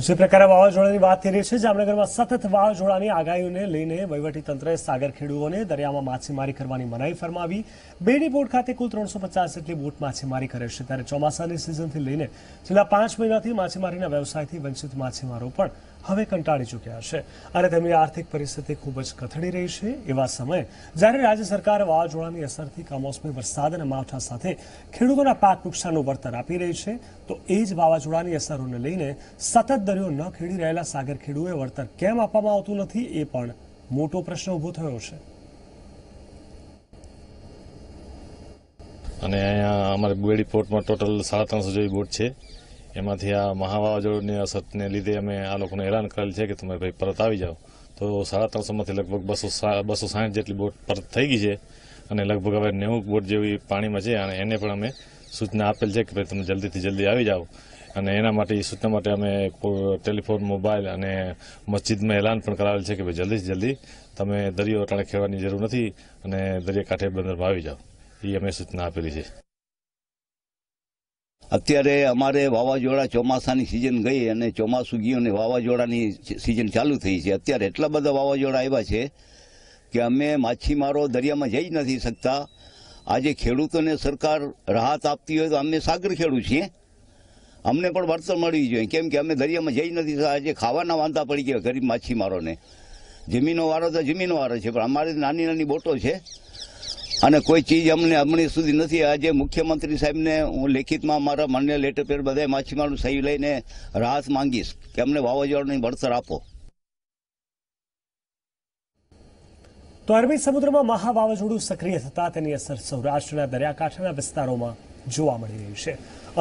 જે પ્રકારે વાવાઝોડાની વાત કરી રહી છે જામનગરમાં સતત વાવાઝોડાની આગાહીઓને લઈને વહીવટીતંત્રએ સાગર ખેડૂઓને દરિયામાં માછીમારી કરવાની મનાઈ ફરમાવી બેડી બોટ ખાતે કુલ ત્રણસો પચાસ જેટલી બોટ માછીમારી કરે છે ત્યારે ચોમાસાની સિઝનથી લઈને છેલ્લા પાંચ મહિનાથી માછીમારીના વ્યવસાયથી વંચિત માછીમારો પણ હવે કંટાળી ચૂક્યા છે અને તેમની આર્થિક પરિસ્થિતિ ખૂબ જ કથળી રહી છે એવા સમયે જ્યારે રાજ્ય સરકાર વાવાઝોડાની અસરથી કમોસમી વરસાદ અને માવઠા સાથે ખેડૂતોના પાક નુકસાનનું વળતર આપી રહી છે તો એ જ વાવાઝોડાની અસરોને લઈને સતત દરિયો ન ખેડી રહેલા સાગર ખેડૂએ વળતર કેમ આપવામાં આવતું નથી એ પણ મોટો પ્રશ્ન ઊભો થયો છે અને અહીંયા અમારે બેડી પોર્ટમાં ટોટલ સાડા ત્રણસો જેવી બોટ છે એમાંથી આ મહાવાવાઝોડની અસરને લીધે અમે આ લોકોને હેરાન કરેલ છે કે તમે ભાઈ પરત આવી જાઓ તો સાડા ત્રણસોમાંથી લગભગ બસો બસો સાઠ જેટલી બોટ પરત થઈ ગઈ છે અને લગભગ હવે નેવું બોટ જેવી પાણીમાં છે અને એને પણ અમે સૂચના આપેલ છે કે ભાઈ તમે જલ્દીથી જલ્દી આવી જાઓ અને એના માટે એ સૂચના માટે અમે ટેલિફોન મોબાઈલ અને મસ્જિદમાં એલાન પણ કરાવેલ છે કે ભાઈ જલ્દીથી જલ્દી તમે દરિયો અટાણે ખેડવાની જરૂર નથી અને દરિયા કાંઠે બંદરમાં આવી જાઓ એ અમે સૂચના આપેલી છે અત્યારે અમારે વાવાઝોડા ચોમાસાની સિઝન ગઈ અને ચોમાસું ગયું અને વાવાઝોડાની સિઝન ચાલુ થઈ છે અત્યારે એટલા બધા વાવાઝોડા આવ્યા છે કે અમે માછીમારો દરિયામાં જઈ નથી શકતા આજે ખેડૂતોને સરકાર રાહત આપતી હોય તો અમે સાગર ખેડૂત છીએ અમને પણ વળતર મળવી જોઈએ કેમ કે અમે દરિયામાં જઈ નથી આજે ખાવાના વાંધા પડી ગયા ગરીબ માછીમારોને જમીનો વાળો તો જમીનો વાળો છે પણ અમારે નાની નાની બોટો છે અને કોઈ ચીજ અમને હમણાં સુધી નથી આજે મુખ્યમંત્રી સાહેબને હું લેખિતમાં મારા માન્ય લેટર પેડ બધા માછીમારનું સહી લઈને રાહત માંગીશ કે અમને વાવાઝોડાની વળતર આપો તો અરબી સમુદ્રમાં મહા વાવાઝોડું સક્રિય થતા તેની અસર સૌરાષ્ટ્રના દરિયાકાંઠાના વિસ્તારોમાં જોવા મળી રહ્યું છે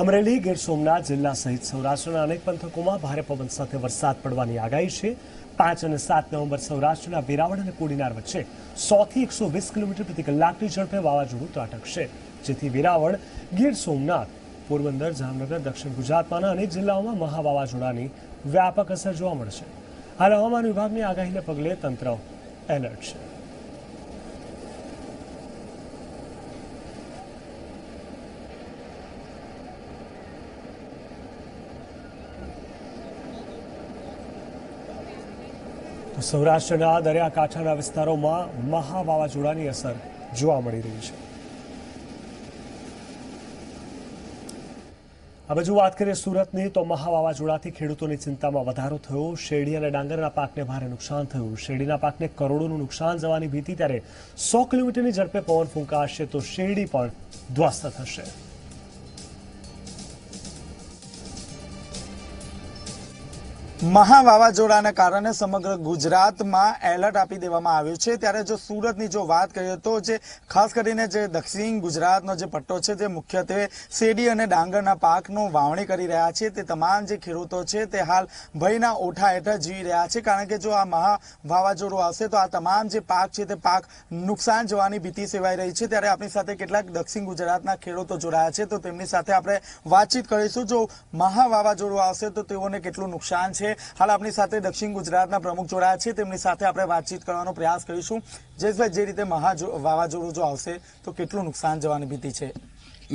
અમરેલી ગીર સોમનાથ જિલ્લા સહિત સૌરાષ્ટ્રના અનેક પંથકોમાં ભારે પવન સાથે વરસાદ પડવાની આગાહી છે પાંચ અને સાત નવેમ્બર સૌરાષ્ટ્રના વેરાવળ અને કોડીનાર વચ્ચે સોથી એકસો વીસ કિલોમીટર પ્રતિ કલાકની ઝડપે વાવાઝોડું ત્રાટકશે જેથી વેરાવળ ગીર સોમનાથ પોરબંદર જામનગર દક્ષિણ ગુજરાતમાંના અનેક જિલ્લાઓમાં મહા વાવાઝોડાની વ્યાપક અસર જોવા મળશે હાલ હવામાન વિભાગની આગાહીને પગલે તંત્ર એલર્ટ છે સૌરાષ્ટ્રના દરિયાકાંઠાના વિસ્તારોમાં મહા વાવાઝોડાની અસર જોવા મળી રહી છે હવે જો વાત કરીએ સુરતની તો મહા વાવાઝોડાથી ખેડૂતોની ચિંતામાં વધારો થયો શેરડી અને ડાંગરના પાકને ભારે નુકસાન થયું શેરડીના પાકને કરોડોનું નુકસાન જવાની ભીતિ ત્યારે સો કિલોમીટરની ઝડપે પવન ફૂંકાશે તો શેરડી પણ ધ્વસ્ત થશે મહા વાવાઝોડાના કારણે સમગ્ર ગુજરાતમાં એલર્ટ આપી દેવામાં આવ્યું છે ત્યારે જો સુરતની જો વાત કરીએ તો જે ખાસ કરીને જે દક્ષિણ ગુજરાતનો જે પટ્ટો છે તે મુખ્યત્વે શેરડી અને ડાંગરના પાકનું વાવણી કરી રહ્યા છે તે તમામ જે ખેડૂતો છે તે હાલ ભયના ઓઠા હેઠળ જીવી રહ્યા છે કારણ કે જો આ મહા વાવાઝોડું આવશે તો આ તમામ જે પાક છે તે પાક નુકસાન જવાની ભીતિ સેવાઈ રહી છે ત્યારે આપણી સાથે કેટલાક દક્ષિણ ગુજરાતના ખેડૂતો જોડાયા છે તો તેમની સાથે આપણે વાતચીત કરીશું જો મહા વાવાઝોડું આવશે તો તેઓને કેટલું નુકસાન છે હાલ આપની સાથે દક્ષિણ ગુજરાતના પ્રમુખ જોડાયા છે તેમની સાથે આપણે વાતચીત કરવાનો પ્રયાસ કરીશું જયેશભાઈ જે રીતે મહા વાવાઝોડું જો આવશે તો કેટલું નુકસાન જવાની ભીતિ છે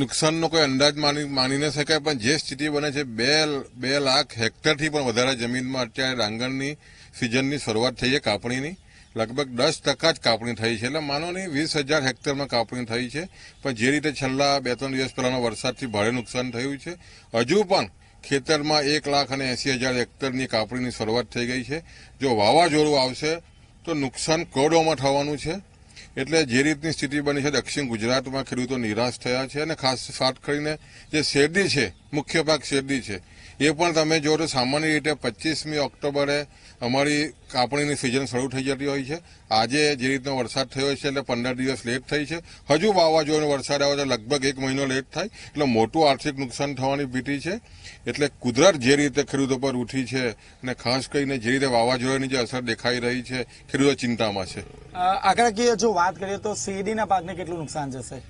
નુકસાનનો કોઈ અંદાજ માની માની ન શકાય પણ જે સ્થિતિ બને છે બે બે લાખ હેક્ટરથી પણ વધારે જમીનમાં અત્યારે રાંગણની સિઝનની શરૂઆત થઈ છે કાપણીની લગભગ દસ ટકા જ કાપણી થઈ છે એટલે માનો નહીં વીસ હજાર હેક્ટરમાં કાપણી થઈ છે પણ જે રીતે છેલ્લા બે ત્રણ દિવસ પહેલાનો વરસાદથી ભારે નુકસાન થયું છે હજુ પણ ખેતરમાં એક લાખ અને એસી હજાર હેક્ટરની કાપણીની શરૂઆત થઈ ગઈ છે જો વાવાઝોડું આવશે તો નુકસાન કરોડોમાં થવાનું છે એટલે જે રીતની સ્થિતિ બની છે દક્ષિણ ગુજરાતમાં ખેડૂતો નિરાશ થયા છે અને ખાસ ખાસ કરીને જે શેરડી છે મુખ્ય ભાગ શેરડી છે એ પણ તમે જો સામાન્ય રીતે પચીસમી ઓક્ટોબરે અમારી કાપણીની સિઝન શરૂ થઈ જતી હોય છે આજે જે રીતનો વરસાદ થયો છે એટલે પંદર દિવસ લેટ થઈ છે હજુ વાવાઝોડાનો વરસાદ આવે તો લગભગ એક મહિનો લેટ થાય એટલે મોટું આર્થિક નુકસાન થવાની ભીતી છે એટલે કુદરત જે રીતે ખેડૂતો પર ઉઠી છે અને ખાસ કરીને જે રીતે વાવાઝોડાની જે અસર દેખાઈ રહી છે ખેડૂતો ચિંતામાં છે આખરે જો વાત કરીએ તો શેરડીના પાકને કેટલું નુકસાન જશે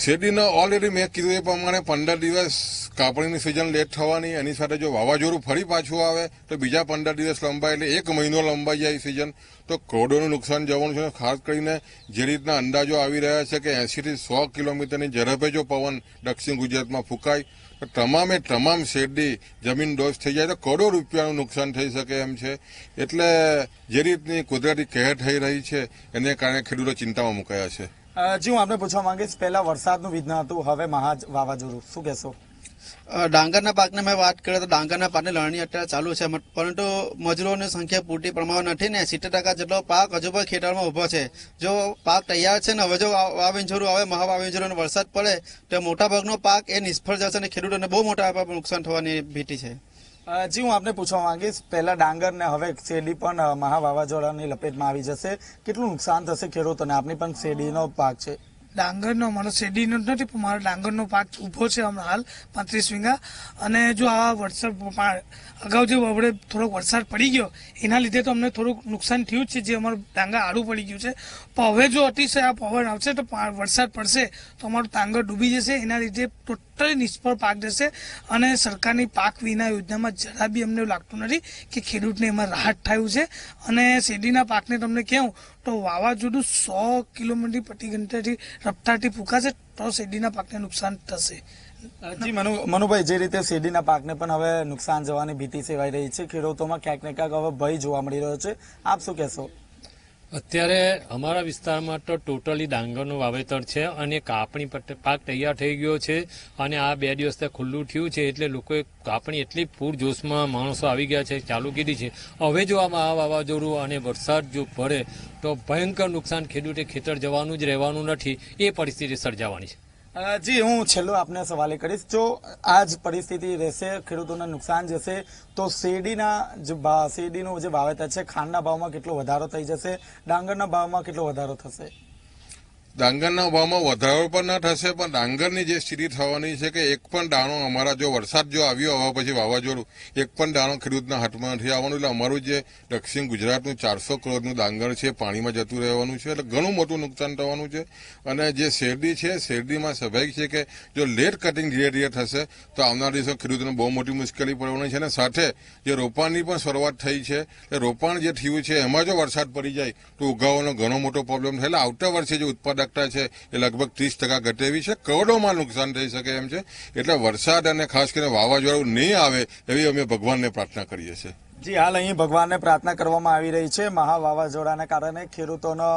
શેરડીના ઓલરેડી મેં કીધું એ પ્રમાણે પંદર દિવસ કાપણીની સિઝન લેટ થવાની એની સાથે જો વાવાઝોડું ફરી પાછું આવે તો બીજા પંદર દિવસ લંબાય એટલે એક મહિનો લંબાઈ જાય સિઝન તો કરોડોનું નુકસાન જવાનું છે ખાસ કરીને જે રીતના અંદાજો આવી રહ્યા છે કે એંસીથી સો કિલોમીટરની ઝડપે જો પવન દક્ષિણ ગુજરાતમાં ફૂંકાય તો તમામે તમામ શેરડી જમીન દોષ થઈ જાય તો કરોડો રૂપિયાનું નુકસાન થઈ શકે એમ છે એટલે જે રીતની કુદરતી કહેર થઈ રહી છે એને કારણે ખેડૂતો ચિંતામાં મુકાયા છે જી હું આપને પૂછવા માંગીશ પહેલા વરસાદનું વિઘ્ન હતું હવે મહા વાવાઝોડું શું કહેશો ડાંગરના પાકને મેં વાત કરીએ તો ડાંગરના પાકની લણણી અત્યારે ચાલુ છે પરંતુ મજૂરોની સંખ્યા પૂરતી પ્રમાણમાં નથી ને સિત્તેર ટકા જેટલો પાક હજુ પણ ખેતરમાં ઊભો છે જો પાક તૈયાર છે ને હવે જો વાવેન્જરું આવે મહા વાવેન્જરોનો વરસાદ પડે તો મોટાભાગનો પાક એ નિષ્ફળ જશે અને ખેડૂતોને બહુ મોટા નુકસાન થવાની ભીતિ છે જી હું આપને પૂછવા માંગીશ પહેલા ડાંગર ને હવે શેરડી પણ મહા વાવાઝોડાની લપેટમાં આવી જશે કેટલું નુકસાન થશે ખેડૂતોને આપની પણ શેરડીનો પાક છે ડાંગરનો મારો શેરડીનો જ નથી પણ મારો ડાંગરનો પાક ઊભો છે હમણાં હાલ પાંત્રીસ વીંગા અને જો આ વરસાદ અગાઉ જે આપણે થોડોક વરસાદ પડી ગયો એના લીધે તો અમને થોડુંક નુકસાન થયું જ છે જે અમારું ડાંગર આડું પડી ગયું છે પણ હવે જો અતિશય આ પવન આવશે તો વરસાદ પડશે તો અમારું ડાંગર ડૂબી જશે એના લીધે ટોટલી નિષ્ફળ પાક રહેશે અને સરકારની પાક વિના યોજનામાં જરા બી અમને લાગતું નથી કે ખેડૂતને એમાં રાહત થયું છે અને શેરડીના પાકને તમને કહું તો વાવાઝોડું સો કિલોમીટર પ્રતિ ઘંટાથી રફતારથી ફૂંકાશે તો શેરડીના પાકને નુકસાન થશે જી મનુ મનુભાઈ જે રીતે શેરડીના પાકને પણ હવે નુકસાન જવાની ભીતિ સેવાઈ રહી છે ખેડૂતોમાં ક્યાંક ને ક્યાંક હવે ભય જોવા મળી રહ્યો છે આપ શું કહેશો અત્યારે અમારા વિસ્તારમાં તો ટોટલી ડાંગરનું વાવેતર છે અને કાપણી પાક તૈયાર થઈ ગયો છે અને આ બે દિવસ ત્યાં ખુલ્લું થયું છે એટલે લોકોએ કાપણી એટલી પૂરજોશમાં માણસો આવી ગયા છે ચાલુ કીધી છે હવે જો આમાં આ વાવાઝોડું અને વરસાદ જો પડે તો ભયંકર નુકસાન ખેડૂતે ખેતર જવાનું જ રહેવાનું નથી એ પરિસ્થિતિ સર્જાવાની છે જી હું છેલ્લો આપને સવાલે કરીશ જો આ જ પરિસ્થિતિ રહેશે ખેડૂતોને નુકસાન જશે તો શેરડીના જે શેરડીનું જે વાવેતર છે ખાંડના ભાવમાં કેટલો વધારો થઈ જશે ડાંગરના ભાવમાં કેટલો વધારો થશે ડાંગરના ભાવમાં વધારો પણ ન થશે પણ ડાંગરની જે સ્થિતિ થવાની છે કે એક પણ દાણો અમારા જો વરસાદ જો આવ્યો આવવા પછી વાવાઝોડું એક પણ દાણો ખેડૂતના હાથમાં નથી આવવાનું એટલે અમારું જે દક્ષિણ ગુજરાતનું ચારસો કરોડનું ડાંગર છે પાણીમાં જતું રહેવાનું છે એટલે ઘણું મોટું નુકસાન થવાનું છે અને જે શેરડી છે શેરડીમાં સ્વાભાવિક છે કે જો લેટ કટિંગ ધીરે ધીરે થશે તો આવનાર દિવસો ખેડૂતોને બહુ મોટી મુશ્કેલી પડવાની છે અને સાથે જે રોપાણની પણ શરૂઆત થઈ છે એટલે રોપાણ જે થયું છે એમાં જો વરસાદ પડી જાય તો ઉગાવાનો ઘણો મોટો પ્રોબ્લેમ થાય એટલે આવતા વર્ષે જે ઉત્પાદન ડક્ટર છે એ લગભગ ત્રીસ ટકા ઘટેવી છે કરોડોમાં નુકસાન થઈ શકે એમ છે એટલે વરસાદ અને ખાસ કરીને વાવાઝોડું નહીં આવે એવી અમે ભગવાનને પ્રાર્થના કરીએ છીએ જી હાલ અહીં ભગવાનને પ્રાર્થના કરવામાં આવી રહી છે મહા વાવાઝોડાના કારણે ખેડૂતોનો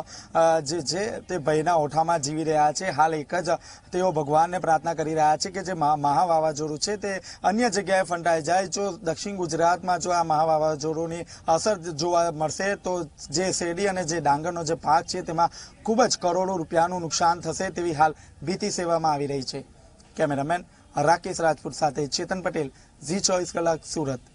જે છે તે ભયના ઓઠામાં જીવી રહ્યા છે હાલ એક જ તેઓ ભગવાનને પ્રાર્થના કરી રહ્યા છે કે જે મહા વાવાઝોડું છે તે અન્ય જગ્યાએ ફંટાઈ જાય જો દક્ષિણ ગુજરાતમાં જો આ મહા વાવાઝોડુંની અસર જોવા મળશે તો જે શેરડી અને જે ડાંગરનો જે પાક છે તેમાં ખૂબ જ કરોડો રૂપિયાનું નુકસાન થશે તેવી હાલ ભીતિ સેવામાં આવી રહી છે કેમેરામેન રાકેશ રાજપૂત સાથે ચેતન પટેલ ઝી ચોવીસ કલાક સુરત